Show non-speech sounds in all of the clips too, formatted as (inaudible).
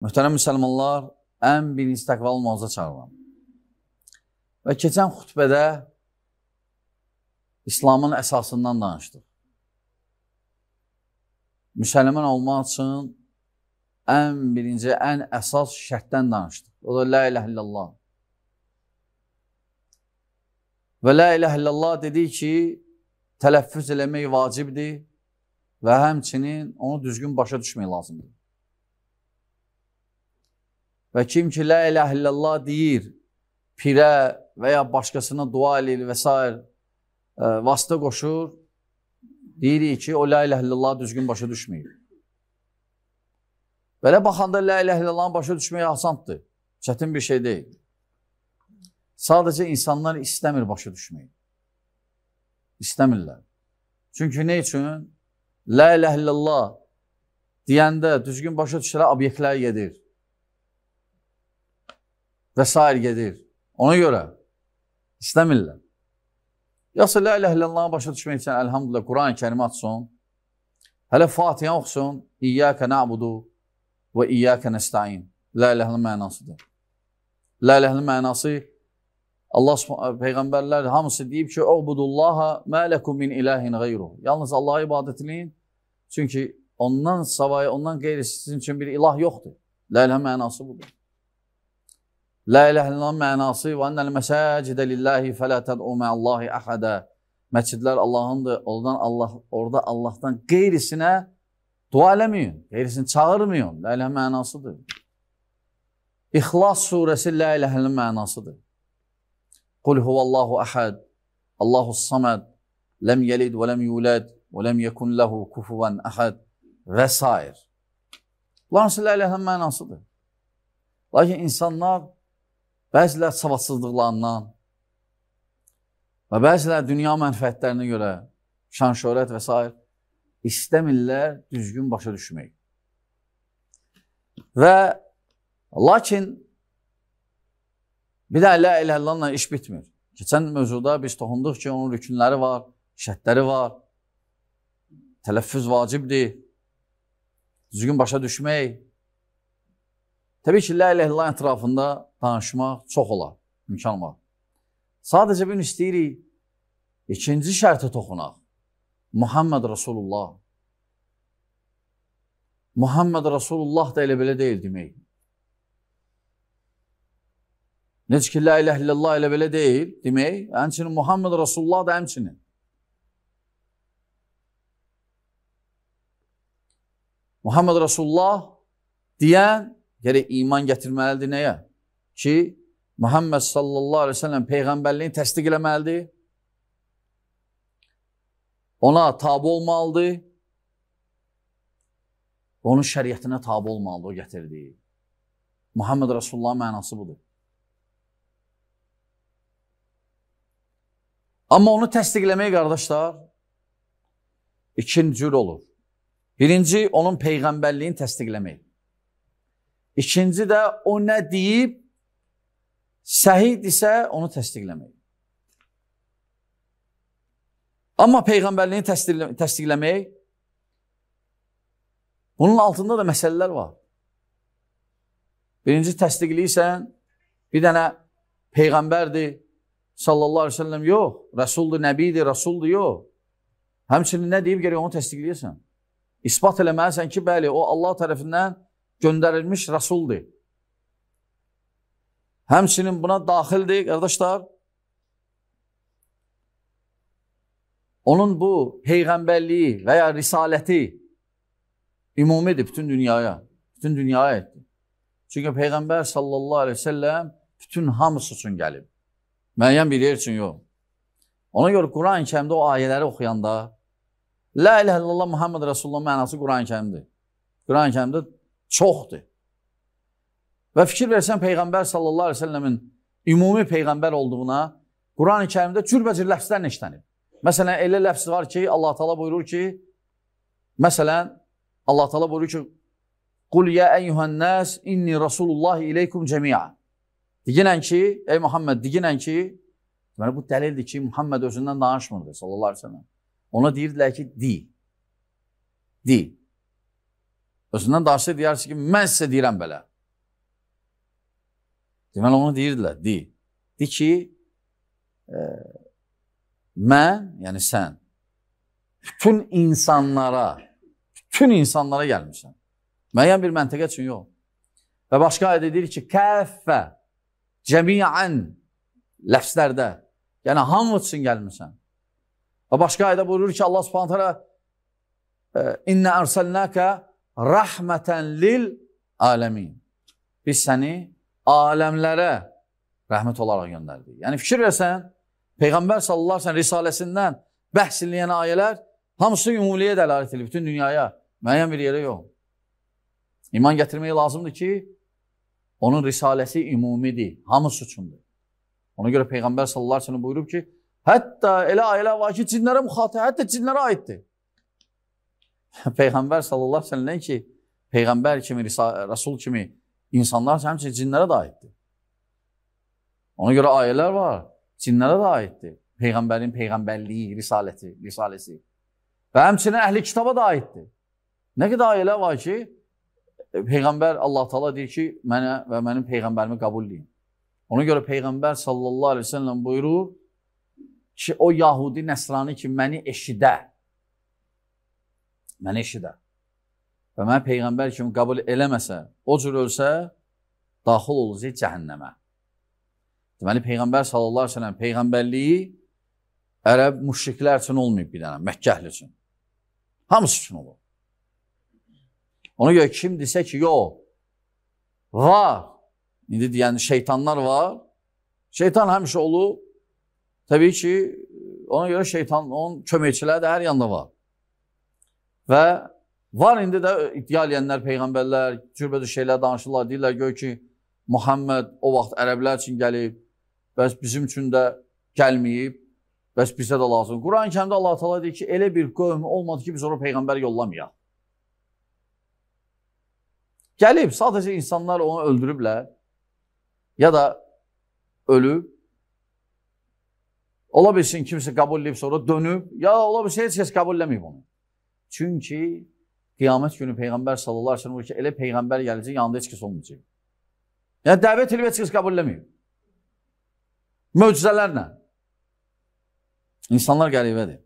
Möhtərəm müsəlmanlar, ən birinci təqvalı namaza çağırıram. Və keçən xutbədə İslamın əsasından danışdıq. Müsəlman olmaq üçün ən birinci, ən əsas şərtdən danışdıq. O da la ilahe illallah. Və la ilahe illallah dedi ki, tələffüz eləmək vacibdir və həmçinin onu düzgün başa düşmək lazımdır. Və kim ki, lə iləh illallah deyir, pirə və ya başqasına dua eləyir və s. E, vasitə qoşur, deyirik ki, o lə iləh illallah düzgün başa düşməyir. Belə baxanda lə iləh illallahın başa düşmək asandır, çətin bir şey deyil. Sadəcə insanlar istəmir başa düşməyi. İstəmirlər. Çünki nə üçün? Lə iləh illallah deyəndə düzgün başa düşərə obyektlər gedir və s. gedir. Ona görə istəmirlər. Yoxsa la ilahe illallahı başa düşmək üçün elhamdülillah Quran-ı Kərimi açsın. Hələ Fatihə oxusun. İyyaka na'budu və iyyaka nestaîn. La ilahe mənasıdır. La ilahe mənası Allah peyğəmbərlər hamısı deyib ki, "Ubudullaha ma lekum min ilahin ghayruh." Yalnız Allah'a ibadət eləyin. Çünki ondan savayı, ondan qeyri sizin üçün bir ilah yoxdur. La ilahe mənası budur. La ilahe illallah mənası və ennəl məsəcidə lillahi fələ təd'u mə'allahi əhədə. Məscidlər Allahındır. Oradan Allah orada Allahdan qeyrisinə dua eləməyin. Qeyrisini çağırmayın. La ilahe mənasıdır. İxlas surəsi la ilahenin mənasıdır. Qul huvallahu əhəd. Allahu samad. Ləm yelid və ləm yulad və ləm yekun lehu kufuvan əhəd və s. Bunların la ilahenin mənasıdır. Lakin insanlar Bəzilər savadsızlıqlarından və bəzilər dünya mənfəətlərinə görə şan, şöhrət və s. istəmirlər düzgün başa düşmək. Və lakin bir də Lə ilə illallah iş bitmir. Keçən mövzuda biz toxunduq ki, onun rükünləri var, şərtləri var. Tələffüz vacibdir. Düzgün başa düşmək, Təbii ki, la ilahe illallah ətrafında danışmaq çox olar, imkan var. Sadəcə bunu istəyirik, ikinci şərtə toxunaq. Muhammed Rasulullah. Muhammed Rasulullah da elə belə deyil demək. Necə ki, la ilahe illallah elə belə deyil demək, həmçinin Muhammed Rasulullah da həmçinin. Muhammed Rasulullah deyən Gərək iman gətirməlidir nəyə? Ki, Muhammed sallallahu aleyhi ve sellem peyğəmbərliyini təsdiq eləməlidir. Ona tabi olmalıdır. Onun şəriyyətinə tabi olmalıdır o gətirdiyi. Muhammed Rasulullah mənası budur. Amma onu təsdiqləmək, qardaşlar, ikinci cür olur. Birinci, onun peyğəmbərliyini təsdiqləmək. İkinci də o nə deyib, səhidisə onu təsdiqləmək. Amma Peyğəmbərliyini təsdiqlə təsdiqləmək, bunun altında da məsələlər var. Birinci təsdiqliysən, bir dənə Peyğəmbərdir, sallallahu aleyhi ve sellem, yox. Rəsuldur, nəbidir, rəsuldur, yox. Həmçinin nə deyib, gərək onu təsdiqləyəsən. İspat eləməlisən ki, bəli, o Allah tərəfindən təsdiqləyəsən göndərilmiş rəsuldir. Həmçinin buna daxildir, qardaşlar. Onun bu peyğəmbərliyi və ya risaləti ümumidir bütün dünyaya, bütün dünyaya etdi. Çünki peyğəmbər sallallahu əleyhi və səlləm bütün hamısı üçün gəlib. Müəyyən bir yer üçün yox. Ona görə Quran-Kərimdə o ayələri oxuyanda La ilahə illallah Muhammed Rasulullah mənası Quran-Kərimdir. Quran-Kərimdə çoxdur. Və fikir versən Peyğəmbər sallallahu əleyhi və səlləmin ümumi peyğəmbər olduğuna Quran-ı Kərimdə cürbəcür ləfslər işlənib. Məsələn, elə ləfs var ki, Allah Taala buyurur ki, məsələn, Allah Taala buyurur ki, "Qul ya eyyuhan-nas inni rasulullah ileykum cemi'a." Deyinən ki, ey Muhammed, deyinən ki, deməli bu dəlildir ki, Muhammed özündən danışmırdı sallallahu əleyhi və səlləm. Ona deyirdilər ki, "Di." Di. Özündən danışsa deyərsə ki, mən sizə deyirəm belə. Deməli, onu deyirdilər, de. De ki, e, mən, yəni sən, bütün insanlara, bütün insanlara gəlmişsən. Müəyyən bir məntəqə üçün yox. Və başqa ayda deyir ki, kəffə, cəmiən ləfslərdə, yəni hamı üçün gəlmişsən. Və başqa ayda buyurur ki, Allah subhanətələ, e, İnnə ərsəlnəkə rəhmətən lil aləmin. Biz səni aləmlərə rəhmət olaraq göndərdik. Yəni fikir versən, Peyğəmbər sallallahu əleyhi risaləsindən bəhs eləyən ayələr hamısı ümumiyyətə dəlalət edir bütün dünyaya, müəyyən bir yerə yox. İman gətirmək lazımdır ki, onun risaləsi ümumidir, hamısı üçündür. Ona görə Peyğəmbər sallallahu əleyhi buyurub ki, hətta elə ayələr var ki, cinlərə müxatə, hətta cinlərə aiddir. (laughs) Peyğəmbər sallallahu əleyhi və səlləm ki, peyğəmbər kimi, rəsul kimi insanlar həmçinin cinlərə də aiddir. Ona görə ayələr var, cinlərə də aiddir. Peyğəmbərin peyğəmbərliyi, risaləti, risaləsi. Və həmçinin əhli kitaba da aiddir. Nə qədər ayələr var ki, peyğəmbər Allah Taala deyir ki, mənə və mənim peyğəmbərimi qəbul edin. Ona görə peyğəmbər sallallahu əleyhi və səlləm buyurur ki, o Yahudi nəsrani ki, məni eşidə məni eşidər və məni Peyğəmbər kimi qəbul eləməsə, o cür ölsə, daxil olacaq cəhənnəmə. Deməli, Peyğəmbər sallallahu aleyhi ve selləm Peyğəmbərliyi ərəb müşriklər üçün olmayıb bir dənə, Məkkəhli üçün. Hamısı üçün olur. Ona görə kim desə ki, yox, var, indi deyən yəni, şeytanlar var, şeytan həmişə olub, təbii ki, ona görə şeytan, onun köməkçilər də hər yanda var. Və var indi də iddia edənlər, peyğəmbərlər, cürbəcür şeylər danışırlar, deyirlər gör ki, Muhammed o vaxt ərəblər üçün gəlib, bəs bizim üçün də gəlməyib, bəs bizə də lazım. Quran-Kərimdə Allah Taala deyir ki, elə bir qövm olmadı ki, biz ora peyğəmbər yollamayaq. Gəlib, sadəcə insanlar onu öldürüblər ya da ölüb. Ola bilsin kimsə qəbul edib sonra dönüb, ya ola bilsin heç kəs qəbul eləməyib onu. Çünki qiyamət günü Peyğəmbər sallallahu aleyhi ve sellem elə Peyğəmbər gələcək, yanında heç kəs olmayacaq. Yəni dəvət edib heç kəs qəbul eləməyib. Möcüzələrlə. İnsanlar qəribədir.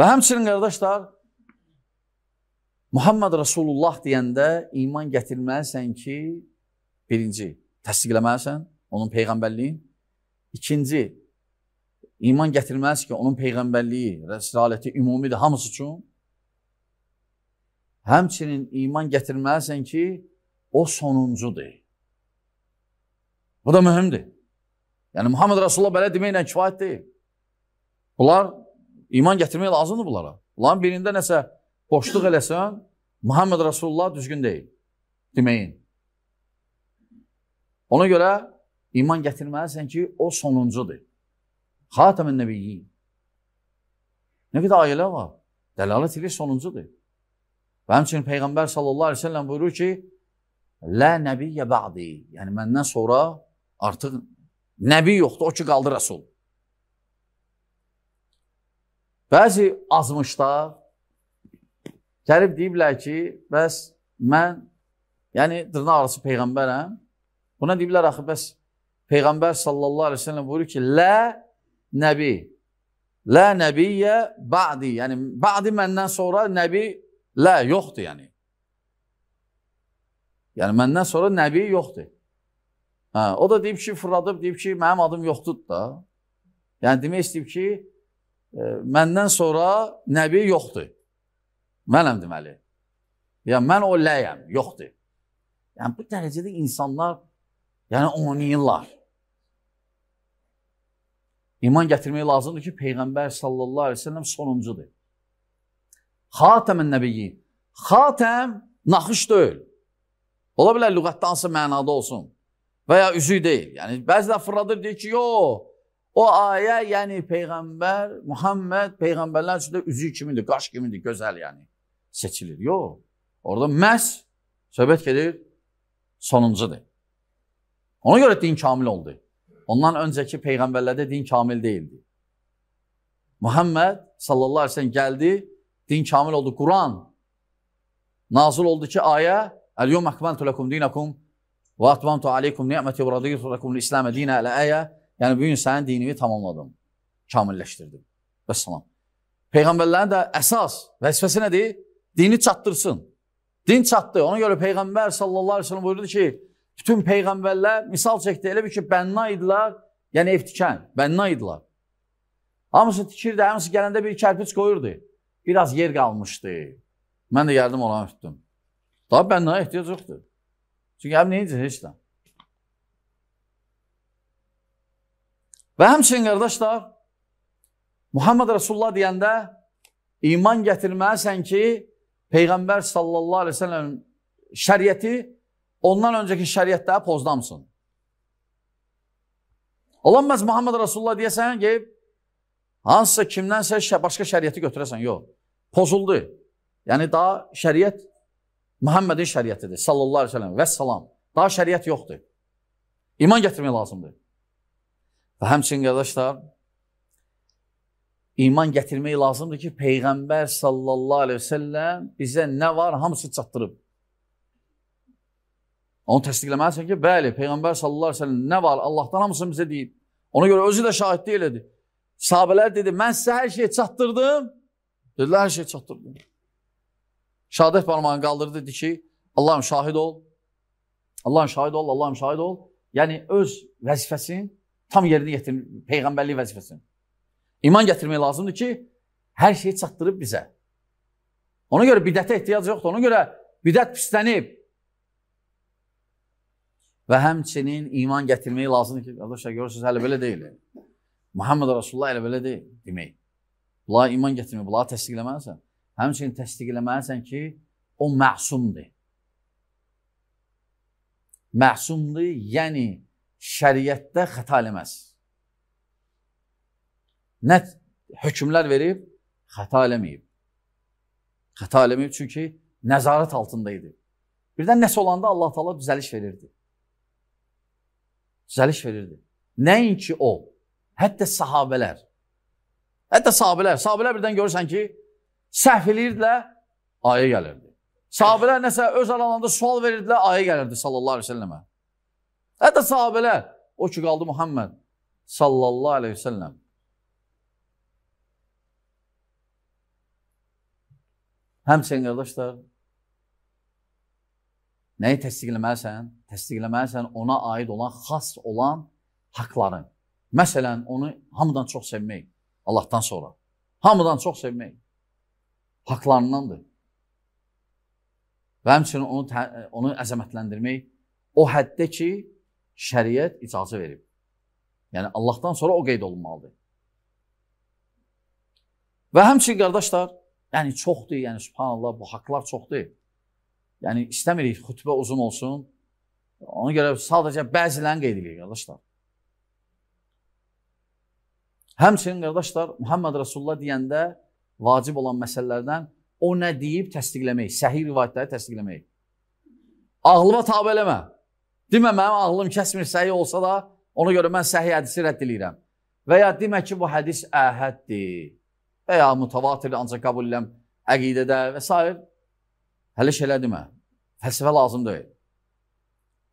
Və həmçinin qardaşlar, Muhammed Rasulullah deyəndə iman gətirməlisən ki, birinci, təsdiqləməlisən onun peyğəmbərliyin. İkinci, İman gətirməlidir ki, onun peyğəmbərliyi, rəsaləti ümumidir hamısı üçün. Həmçinin iman gətirməlisən ki, o sonuncudur. Bu da mühümdür. Yəni, Muhammed Rasulullah belə deməklə kifayət deyil. Bunlar iman gətirmək lazımdır bunlara. Bunların birində nəsə boşluq eləsən, Muhammed Rasulullah düzgün deyil deməyin. Ona görə iman gətirməlisən ki, o sonuncudur. Xatəmin nəbiyyin. Nə qədər ayələr var. Dəlalət ilə sonuncudur. Və həmçinin Peyğəmbər sallallahu aleyhi ve sellem buyurur ki, Lə nəbiyyə bə'di. Yəni, məndən sonra artıq nəbi yoxdur, o ki, qaldı rəsul. Bəzi azmışlar gəlib deyiblər ki, bəs mən, yəni dırnaq arası Peyğəmbərəm. Buna deyiblər, axı, bəs Peyğəmbər sallallahu aleyhi ve sellem buyurur ki, Lə nəbi. Lə nəbiyyə ba'di. Yəni, ba'di məndən sonra nəbi lə yoxdur, yəni. Yəni, məndən sonra nəbi yoxdur. Hə, o da deyib ki, fırladıb, deyib ki, mənim adım yoxdur da. Yəni, demək istəyib ki, e, məndən sonra nəbi yoxdur. Mənəm deməli. Yəni, mən o ləyəm, yoxdur. Yəni, bu dərəcədə insanlar, yəni, oynayırlar. İman gətirmək lazımdır ki, Peyğəmbər sallallahu aleyhi ve sellem sonuncudur. Xatəmin nəbiyyin. Xatəm naxış deyil. Ola bilər lügətdə hansı mənada olsun və ya üzü deyil. Yəni, bəzilər fırladır deyir ki, yox, o ayə, yəni Peyğəmbər, Muhammed Peyğəmbərlər üçün də üzü kimidir, qaş kimidir, gözəl yəni seçilir. Yox, orada məhz söhbət gedir, sonuncudur. Ona görə din kamil oldu. Ondan önceki peygamberlerde din kamil değildi. Muhammed sallallahu aleyhi ve sellem geldi, din kamil oldu. Kur'an nazil oldu ki aya El-yum akmaltu lekum dinakum ve atmamtu aleykum ni'meti ve radiyetu lekum l-islame dine ele aya yani bugün senin dinimi tamamladım, kamilleştirdim. Vesselam. Peygamberlerin de esas vəzifəsi nədir? Dini çattırsın, Din çattı. Ona göre peygamber sallallahu aleyhi ve sellem buyurdu ki, Bütün peyğəmbərlər misal çəkdi, elə bir ki, bənna idilər, yəni evtikən, bənna idilər. Hamısı tikirdi, hamısı gələndə bir kərpic qoyurdu. Biraz yer qalmışdı. Mən də yardım olan tutdum. Daha bənnaya ehtiyac yoxdur. Çünki həm neyincə heç də. Və həmçinin qardaşlar, Muhammed Rasulullah deyəndə iman gətirməlisən ki, Peyğəmbər sallallahu aleyhi ve sellem şəriəti Ondan öncəki şəriətdə pozlamsın. Olanmaz Muhammed Rasulullah deyəsən ki, hansısa kimdənsə şə, başqa şəriəti götürəsən, yox. Pozuldu. Yəni, daha şəriət Muhammedin şəriətidir, sallallahu aleyhi ve sellem və salam. Daha şəriət yoxdur. İman gətirmək lazımdır. Və həmçin, qardaşlar, iman gətirmək lazımdır ki, Peyğəmbər sallallahu aleyhi ve sellem bizə nə var hamısı çatdırıb. Onu təsdiqləməlisən ki, bəli, Peyğəmbər sallallahu əleyhi və səlləm nə var? Allahdan hamısını bizə deyib. Ona görə özü də şahidlik elədi. Sahabelər dedi, mən sizə hər şeyi çatdırdım. Dedilər, hər şeyi çatdırdım. Şahadət barmağını qaldırdı, dedi ki, Allahım şahid ol. Allahım şahid ol, Allahım şahid ol. Yəni öz vəzifəsini tam yerinə yetirmək, peyğəmbərlik vəzifəsini. İman gətirmək lazımdır ki, hər şeyi çatdırıb bizə. Ona görə bidətə ehtiyac yoxdur. Ona görə bidət pislənib və həmçinin iman gətirməyi lazımdır ki, qardaşlar görürsünüz, hələ belə deyil. Muhammed Rasulullah elə belə deyil demək. Bunlara iman gətirmək, bunları təsdiq eləməlisən. Həmçinin təsdiq eləməlisən ki, o məsumdur. Məsumdur, yəni şəriətdə xəta eləməz. Nə hökmlər verib, xəta eləməyib. Xəta eləməyib çünki nəzarət altında idi. Birdən nəsə olanda Allah Taala düzəliş verirdi. Düzəliş verirdi. Nəinki o, hətta sahabələr. Hətta sahabələr. Sahabələr birdən görürsən ki, səhv eləyirdilər, ayə gəlirdi. Sahabələr nəsə öz aralarında sual verirdilər, ayə gəlirdi sallallahu aleyhi ve selləmə. Hətta sahabələr, o ki qaldı Muhammed sallallahu aleyhi ve selləm. Həmçinin qardaşlar, Nəyi təsdiqləməlisən? Təsdiqləməlisən ona aid olan, xas olan haqların. Məsələn, onu hamıdan çox sevmək, Allahdan sonra. Hamıdan çox sevmək haqlarındandır. Və həmçinin onu onu əzəmətləndirmək o həddə ki, şəriət icazə verib. Yəni Allahdan sonra o qeyd olunmalıdır. Və həmçinin qardaşlar, yəni çoxdur, yəni subhanallah bu haqlar çoxdur. Yəni istəmirik xutbə uzun olsun. Ona görə sadəcə bəzilərini qeyd edirik qardaşlar. Həmçinin qardaşlar Muhammed Rasulullah deyəndə vacib olan məsələlərdən o nə deyib təsdiqləmək, səhih rivayətləri təsdiqləmək. Ağlıma tabe eləmə. Demə mənim ağlım kəsmir səhih olsa da, ona görə mən səhih hədisi rədd eləyirəm. Və ya demə ki, bu hədis əhəddir. Və ya mütəvatirdir, ancaq qəbul ediləm əqidədə və s. Hələ şeylə demə. Fəlsəfə lazım deyil.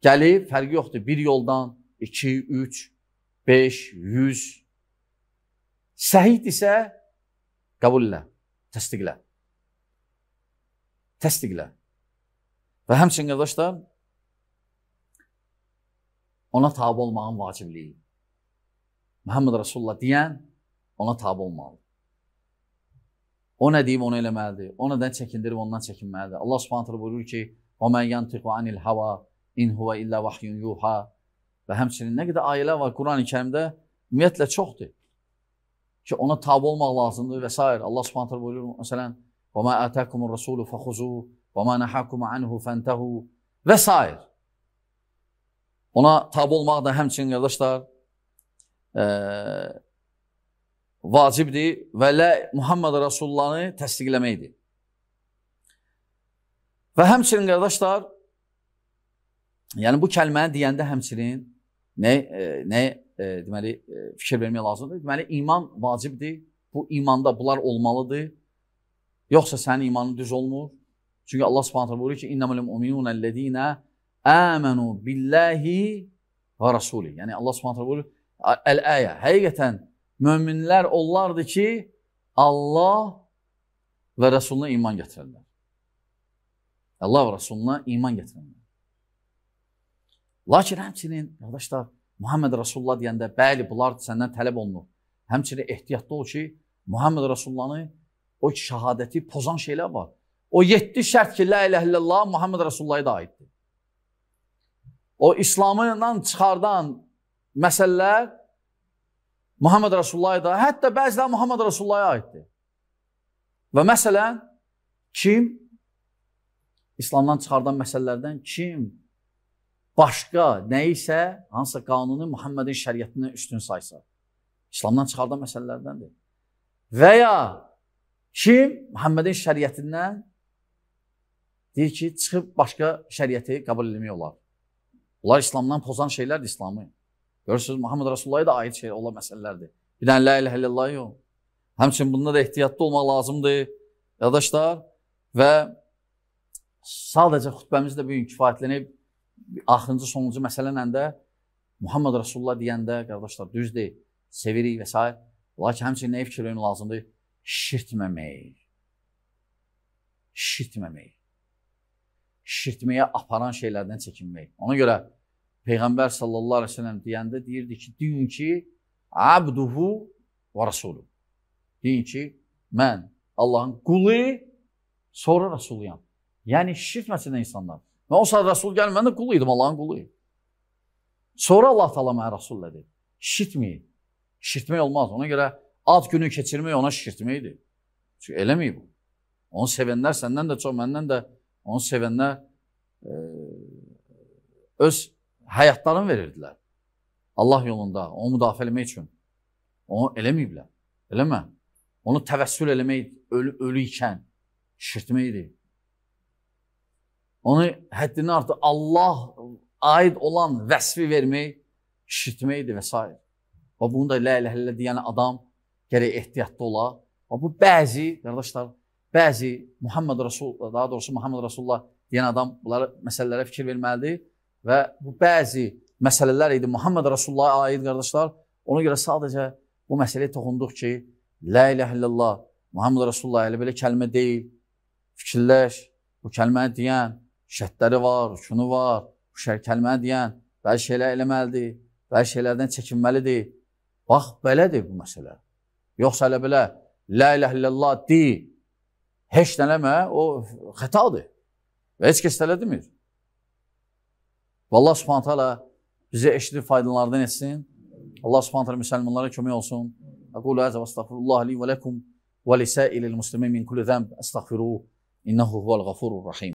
Gəlib, fərqi yoxdur. Bir yoldan 2, 3, 5, 100. Səhiddirsə, qəbul elə, təsdiqlə. Təsdiqlə. Və həmçin, qardaşlar, ona tabi olmağın vacibliyi. Məhəmməd Rasulullah deyən ona tabi olmalıdır. O nə deyib, onu eləməlidir. O nədən çəkindirib, ondan çəkinməlidir. Allah subhanətlə buyurur ki, وَمَنْ يَنْتِقُ عَنِ الْهَوَى اِنْ هُوَ اِلَّا وَحْيٌ يُوحَى Və həmçinin nə qədər ayələr var Quran-ı kərimdə, ümumiyyətlə çoxdur ki, ona tabi olmaq lazımdır və s. Allah subhanətlə buyurur, məsələn, وَمَا آتَاكُمُ الرَّسُولُ فَخُزُوا وَمَا نَحَاكُمَ عَنْهُ فَانْتَهُوا və s. Ona tabi olmaq da həmçinin, qardaşlar, e, vacibdir və lə Muhammed Rasullanı təsdiqləməkdir. Və həmçinin qardaşlar, yəni bu kəlməni deyəndə həmçinin nə, e, nə e, deməli, e, fikir vermək lazımdır? Deməli, iman vacibdir, bu imanda bunlar olmalıdır, yoxsa sənin imanın düz olmur. Çünki Allah subhanətlə buyurur ki, İnnəməl müminunə ləzinə əmənu billəhi və rəsuli. Yəni Allah subhanətlə buyurur, əl-əyə, həqiqətən möminlər onlardır ki, Allah və Rəsuluna iman gətirənlər. Allah və Rəsuluna iman gətirənlər. Lakin həmçinin, qardaşlar, Muhammed Rəsulullah deyəndə, bəli, bunlar səndən tələb olunur. Həmçinin ehtiyatda ol ki, Muhammed Rəsulullanı o şəhadəti pozan şeylər var. O 7 şərt ki, la ilə illallah Muhammed Rəsulullahə da aiddir. O İslamından çıxardan məsələlər Muhammed Rasulullah da, hətta bəziləri Muhammed Rasulullah'a aiddir. Və məsələn, kim İslamdan çıxardan məsələlərdən kim başqa nə isə hansısa qanunu Muhammedin şəriətindən üstün saysa, İslamdan çıxardan məsələlərdəndir. Və ya kim Muhammedin şəriətindən deyir ki, çıxıb başqa şəriəti qəbul etmək olar. Bunlar İslamdan pozan şeylərdir İslamı. Görürsünüz, Muhammed Resulullah'a da aid şey olan məsələlərdir. Bir dənə la iləhə illallah yox. Həmçin bunda da ehtiyatlı olmaq lazımdır. Yadaşlar və sadəcə xütbəmizdə bu gün kifayətlənib axırıncı sonuncu məsələnlə də Muhammed Rasulullah deyəndə qardaşlar düzdür, sevirik və s. Lakin həmçinin nəyə fikir vermək lazımdır? Şirtməmək. Şirtməmək. Şirtməyə aparan şeylərdən çəkinmək. Ona görə Peyğəmbər sallallahu əleyhi və səlləm deyəndə deyirdi ki, deyin ki, abduhu və rasulu. Deyin ki, mən Allahın qulu, sonra rasuluyam. Yəni şirk məsələn insanlar. Mən o saat rasul gəlməndə qul idim, Allahın qulu idim. Sonra Allah təala mənə rasullə dedi. Şirkməyin. Şirkmək olmaz. Ona görə ad günü keçirmək ona şirkməkdir. Çünki eləmir bu. Onu sevənlər səndən də çox, məndən də onu sevənlər e, öz həyatlarını verirdilər. Allah yolunda, onu müdafiə eləmək üçün. Onu eləməyiblər. Eləmə. Onu təvəssül eləmək, ölü, ölü ikən şirtməkdir. Onu həddini artıq Allah aid olan vəsfi vermək, şirtməkdir və s. Və bunu da lə ilə həllə deyən adam gərək ehtiyatlı ola. Və bu bəzi, qardaşlar, bəzi Muhammed Rasul, daha doğrusu Muhammed Rasulullah deyən adam bunlara məsələlərə fikir verməlidir. Və bu bəzi məsələlər idi Muhammed Rasulullah'a aid qardaşlar. Ona görə sadəcə bu məsələyə toxunduq ki, Lə ilə illallah, Muhammed Rasulullah elə belə kəlmə deyil. Fikirləş, bu kəlməni deyən, şəhətləri var, şunu var, bu şər kəlməni deyən, bəzi şeylər eləməlidir, bəzi şeylərdən çəkinməlidir. Bax, belədir bu məsələ. Yoxsa elə belə, Lə ilə illallah deyil, heç nələmə, o xətadır və heç kəs də elə demir. Və Allah subhanət hələ bizi eşidib faydalardan etsin. Allah subhanət hələ müsəlmanlara kömək olsun. Əqulu əzəb əstəğfirullah li və ləkum və lisəilil muslimin min kulli zəmb əstəğfiruhu innəhu huvəl-ğafurur-rəhim.